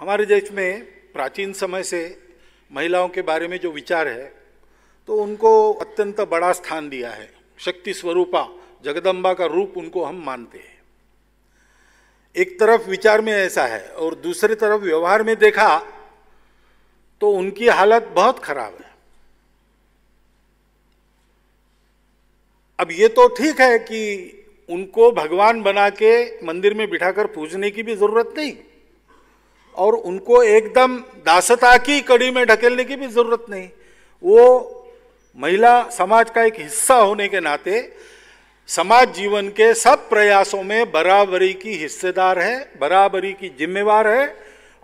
हमारे देश में प्राचीन समय से महिलाओं के बारे में जो विचार है तो उनको अत्यंत बड़ा स्थान दिया है शक्ति स्वरूपा जगदम्बा का रूप उनको हम मानते हैं एक तरफ विचार में ऐसा है और दूसरी तरफ व्यवहार में देखा तो उनकी हालत बहुत खराब है अब ये तो ठीक है कि उनको भगवान बना के मंदिर में बिठाकर पूजने की भी जरूरत नहीं और उनको एकदम दासता की कड़ी में ढकेलने की भी ज़रूरत नहीं वो महिला समाज का एक हिस्सा होने के नाते समाज जीवन के सब प्रयासों में बराबरी की हिस्सेदार है बराबरी की जिम्मेवार है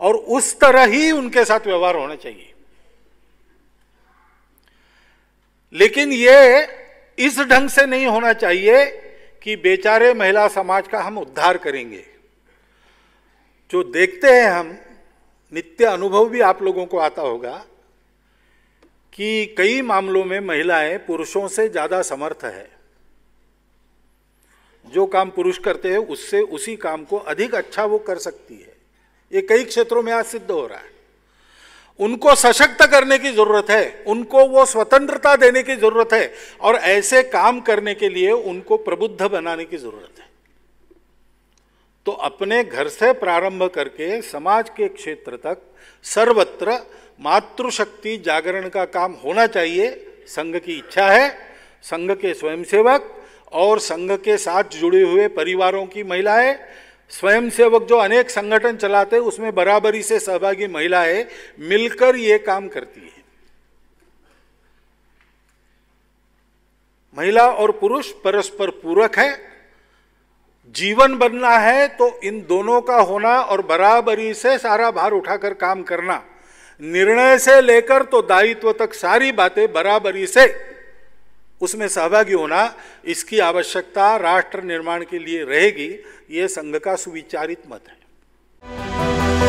और उस तरह ही उनके साथ व्यवहार होना चाहिए लेकिन ये इस ढंग से नहीं होना चाहिए कि बेचारे महिला समाज का हम उद्धार करेंगे जो देखते हैं हम नित्य अनुभव भी आप लोगों को आता होगा कि कई मामलों में महिलाएं पुरुषों से ज़्यादा समर्थ है जो काम पुरुष करते हैं उससे उसी काम को अधिक अच्छा वो कर सकती है ये कई क्षेत्रों में आज सिद्ध हो रहा है उनको सशक्त करने की जरूरत है उनको वो स्वतंत्रता देने की जरूरत है और ऐसे काम करने के लिए उनको प्रबुद्ध बनाने की जरूरत है अपने घर से प्रारंभ करके समाज के क्षेत्र तक सर्वत्र मातृशक्ति जागरण का काम होना चाहिए संघ की इच्छा है संघ के स्वयंसेवक और संघ के साथ जुड़े हुए परिवारों की महिलाएं स्वयंसेवक जो अनेक संगठन चलाते हैं उसमें बराबरी से सहभागी महिलाएं मिलकर ये काम करती हैं महिला और पुरुष परस्पर पूरक है जीवन बनना है तो इन दोनों का होना और बराबरी से सारा भार उठाकर काम करना निर्णय से लेकर तो दायित्व तक सारी बातें बराबरी से उसमें सहभागी होना इसकी आवश्यकता राष्ट्र निर्माण के लिए रहेगी ये संघ का सुविचारित मत है